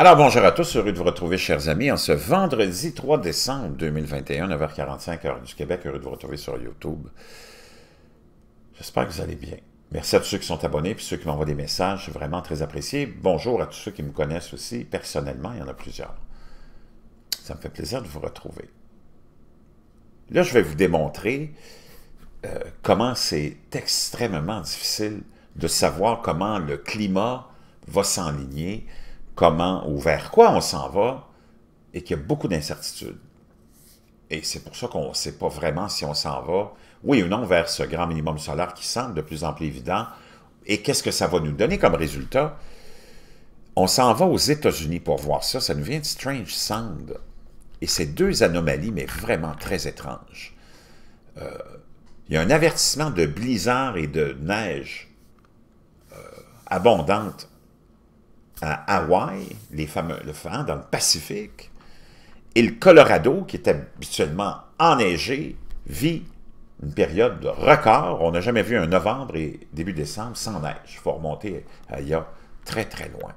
Alors, bonjour à tous, heureux de vous retrouver, chers amis, en ce vendredi 3 décembre 2021, 9h45, heure du Québec, heureux de vous retrouver sur YouTube. J'espère que vous allez bien. Merci à tous ceux qui sont abonnés puis ceux qui m'envoient des messages, vraiment très apprécié. Bonjour à tous ceux qui me connaissent aussi, personnellement, il y en a plusieurs. Ça me fait plaisir de vous retrouver. Là, je vais vous démontrer euh, comment c'est extrêmement difficile de savoir comment le climat va s'enligner comment ou vers quoi on s'en va et qu'il y a beaucoup d'incertitudes. Et c'est pour ça qu'on ne sait pas vraiment si on s'en va, oui ou non, vers ce grand minimum solaire qui semble de plus en plus évident. Et qu'est-ce que ça va nous donner comme résultat? On s'en va aux États-Unis pour voir ça. Ça nous vient de Strange Sound. Et c'est deux anomalies, mais vraiment très étranges. Euh, il y a un avertissement de blizzard et de neige euh, abondante à Hawaï, les fameux, le dans le Pacifique, et le Colorado, qui est habituellement enneigé, vit une période de record. On n'a jamais vu un novembre et début décembre sans neige. Il faut remonter à très très loin.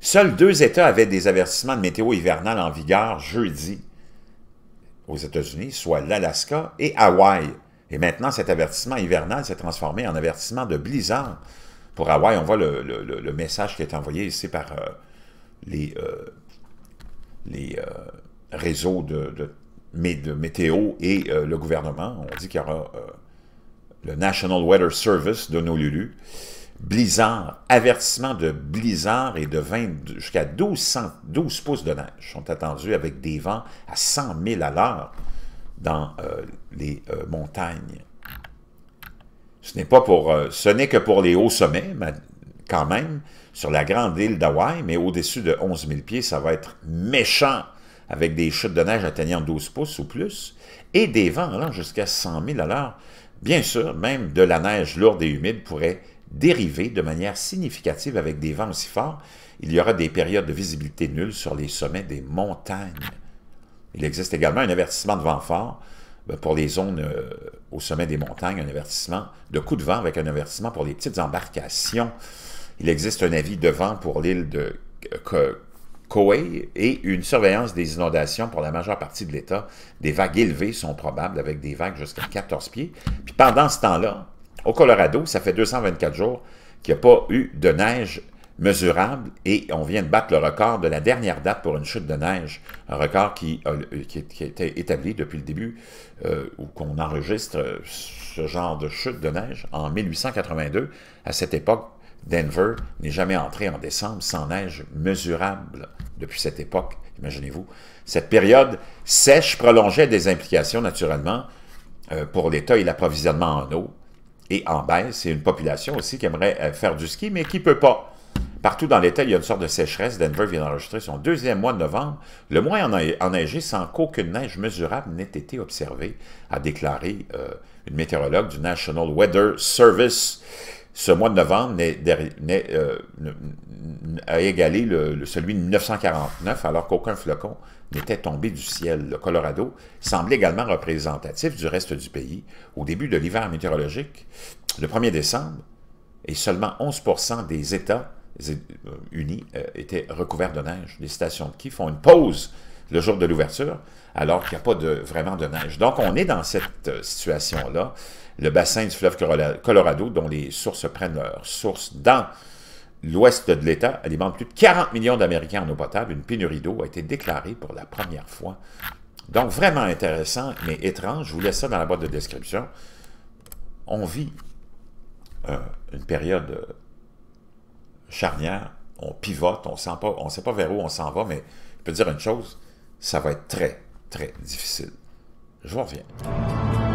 Seuls deux États avaient des avertissements de météo hivernale en vigueur jeudi aux États-Unis, soit l'Alaska et Hawaï. Et maintenant, cet avertissement hivernal s'est transformé en avertissement de blizzard pour Hawaï, on voit le, message qui est envoyé ici par euh, les, euh, euh, réseaux de, météo et le gouvernement. On dit qu'il y aura le National Weather Service de Nolulu. Blizzard, avertissement de blizzard et de 20 jusqu'à 12, pouces de neige sont attendus avec des vents à 100 000 à l'heure dans les montagnes ce n'est pas pour, euh, ce n'est que pour les hauts sommets, mais quand même, sur la grande île d'Hawaï, mais au-dessus de 11 000 pieds, ça va être méchant avec des chutes de neige atteignant 12 pouces ou plus, et des vents allant jusqu'à 100 000 à l'heure. Bien sûr, même de la neige lourde et humide pourrait dériver de manière significative avec des vents aussi forts. Il y aura des périodes de visibilité nulle sur les sommets des montagnes. Il existe également un avertissement de vent fort ben, pour les zones euh, au sommet des montagnes, un avertissement de coup de vent avec un avertissement pour les petites embarcations. Il existe un avis de vent pour l'île de euh, Kauai et une surveillance des inondations pour la majeure partie de l'État. Des vagues élevées sont probables avec des vagues jusqu'à 14 pieds. Puis pendant ce temps-là, au Colorado, ça fait 224 jours qu'il n'y a pas eu de neige mesurable et on vient de battre le record de la dernière date pour une chute de neige, un record qui a, été établi depuis le début euh, où qu'on enregistre ce genre de chute de neige en 1882. À cette époque, Denver n'est jamais entré en décembre sans neige mesurable depuis cette époque, imaginez-vous. Cette période sèche prolongeait des implications naturellement euh, pour l'État et l'approvisionnement en eau et en baisse, C'est une population aussi qui aimerait euh, faire du ski mais qui ne peut pas. Partout dans l'État, il y a une sorte de sécheresse. Denver vient d'enregistrer son deuxième mois de novembre, le moins enneigé sans qu'aucune neige mesurable n'ait été observée, a déclaré euh, une météorologue du National Weather Service. Ce mois de novembre euh, a égalé celui de 1949, alors qu'aucun flocon n'était tombé du ciel. Le Colorado semble également représentatif du reste du pays. Au début de l'hiver météorologique, le 1er décembre, et seulement 11 des États euh, unis euh, étaient recouverts de neige. Les stations de ski font une pause le jour de l'ouverture, alors qu'il n'y a pas vraiment de neige. Donc, on est dans cette euh, situation-là. Le bassin du fleuve Colorado, dont les sources prennent leur source dans l'ouest de l'État, alimente plus de 40 millions d'Américains en eau potable. Une pénurie d'eau a été déclarée pour la première fois. Donc, vraiment intéressant, mais étrange. Je vous laisse ça dans la boîte de description. On vit une période charnière, on pivote, on ne sait pas vers où on s'en va, mais je peux dire une chose, ça va être très, très difficile. Je vous reviens.